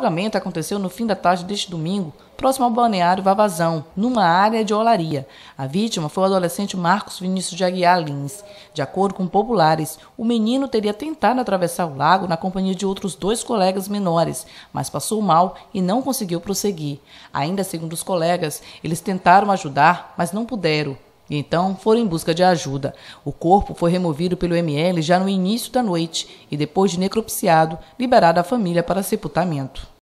afogamento aconteceu no fim da tarde deste domingo, próximo ao balneário Vavazão, numa área de olaria. A vítima foi o adolescente Marcos Vinícius de Aguiar Lins. De acordo com populares, o menino teria tentado atravessar o lago na companhia de outros dois colegas menores, mas passou mal e não conseguiu prosseguir. Ainda segundo os colegas, eles tentaram ajudar, mas não puderam. Então foram em busca de ajuda. O corpo foi removido pelo ML já no início da noite e, depois de necropsiado, liberado à família para sepultamento.